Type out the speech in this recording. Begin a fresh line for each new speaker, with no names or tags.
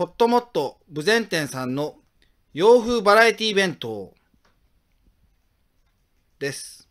ホットモットブゼンテンさんの洋風バラエティ弁当です。